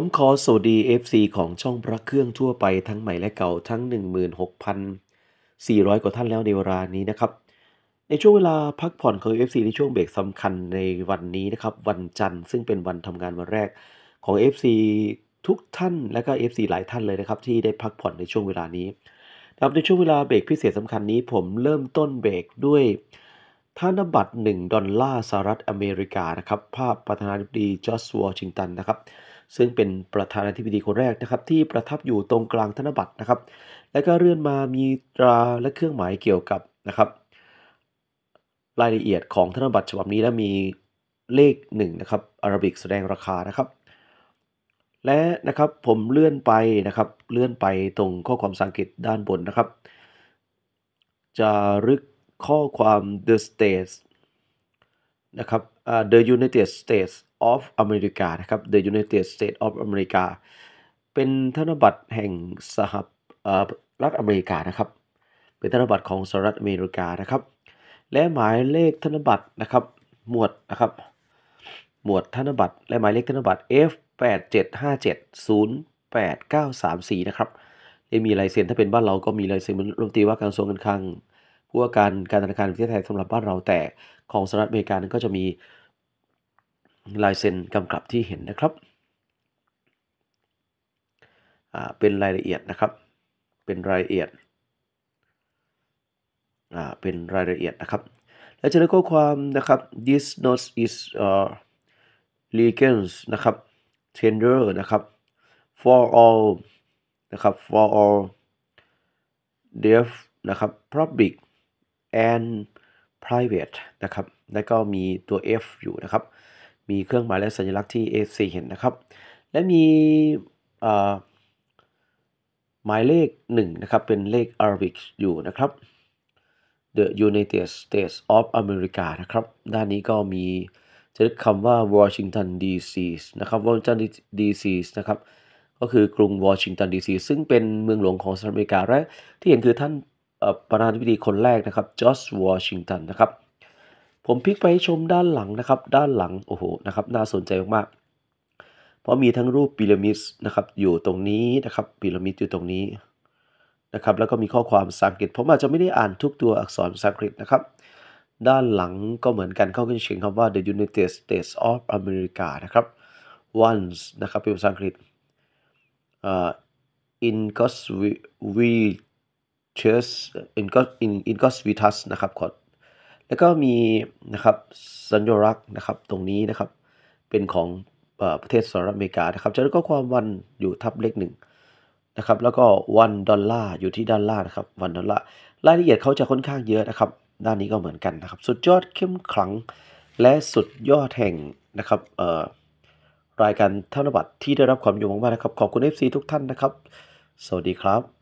ผมขอสวัสดี FC ของช่องพระเครื่องทั่วไปทั้งใหม่และเก่าทั้ง 16,400 กว่าท่านแล้วในเวลานี้นะครับในช่วงเวลาพักผ่อนของ FC ในช่วงเบรกสำคัญในวันนี้นะครับวันจันทร์ซึ่งเป็นวันทำงานวันแรกของ FC ทุกท่านและก็ FC หลายท่านเลยนะครับที่ได้พักผ่อนในช่วงเวลานี้นะครับในช่วงเวลาเบรกพิเศษสำคัญนี้ ผมเริ่มต้นเบรกด้วยธนบัตร1ดอลลาร์สหรัฐอเมริกานะครับภาพประธานาธิบดีจอร์จวอชิงตันนะครับซึ่งเป็นประธานาธิบดีคนแรกนะครับที่ประทับอยู่ตรงกลางธนบัตรนะครับและก็เลื่อนมามีตราและเครื่องหมายเกี่ยวกับนะครับรายละเอียดของธนบัตรฉบับนี้และมีเลข1นะครับอารบิกแสดงราคานะครับและนะครับผมเลื่อนไปนะครับเลื่อนไปตรงข้อความสังเกตด้านบนนะครับจะรึกข้อความ the states นะครับ uh, the United States of America นะครับ The United States of America เป็นธนบัตรแห่งสหรัฐอเมริกานะครับ เป็นธนบัตรของสหรัฐอเมริกานะครับ และหมายเลขธนบัตรนะครับ หมวดนะครับ หมวดธนบัตรและหมายเลขธนบัตร F 8 7 5 7 0 8 9 3 4นะครับไดมีลายเซ็นถ้าเป็นบ้านเราก็มีลายเซ็นรัฐมนตรีว่าการกระทรวงการคลังผู้ว่าการการธนาคารแห่งประเทศไทยสำหรับบ้านเราแต่ของสหรัฐอเมริกานั้นก็จะมีลายเซ็นกำกับที่เห็นนะครับ เป็นรายละเอียดนะครับ เป็นรายละเอียด เป็นรายละเอียดนะครับ และจะได้ข้อความนะครับ this note is uh, legal นะครับ tender นะครับ for all นะครับ for all deaf นะครับ public and private นะครับ แล้วก็มีตัว f อยู่นะครับมีเครื่องหมายและสัญลักษณ์ที่ A4 เห็นนะครับ และมีหมายเลข1นะครับ เป็นเลข Arabic อยู่นะครับ The United States of America นะครับด้านนี้ก็มีจะคำว่า Washington DC นะครับ Washington DC นะครับ ก็คือกรุงวอชิงตันดีซีซึ่งเป็นเมืองหลวงของสหรัฐอเมริกา และที่เห็นคือท่านประธานาธิบดีคนแรกนะครับจอร์จวอชิงตันนะครับผมพลิกไปชมด้านหลังนะครับ ด้านหลัง โอ้โหนะครับน่าสนใจมากเพราะมีทั้งรูปพีระมิดนะครับอยู่ตรงนี้นะครับพีระมิดอยู่ตรงนี้นะครับแล้วก็มีข้อความสังกตผมอาจจะไม่ได้อ่านทุกตัวอักษรสังกตนะครับ ด้านหลังก็เหมือนกันเขาก็จะเขียนคำว่า the United States of America นะครับ once นะครับเป็นภาษาอังกฤษ in God's we, we trust in God in in God's we trust นะครับขอแล้วก็มีนะครับสัญลักษณ์นะครับตรงนี้นะครับ เป็นของประเทศสหรัฐอเมริกานะครับจะกน้วก็ความวันอยู่ทับเลขหนึ่งนะครับแล้วก็วันดอลลาร์อยู่ที่ด้านล่างนะครับวันดอลลาร์รายละเอียดเขาจะค่อนข้างเยอะนะครับด้านนี้ก็เหมือนกันนะครับ สุดยอดเข้มขลังและสุดยอดแห่งนะครับรายการธนบัตรที่ได้รับความยิยมมากๆนะครับ ขอบคุณ FC ทุกท่านนะครับ สวัสดีครับ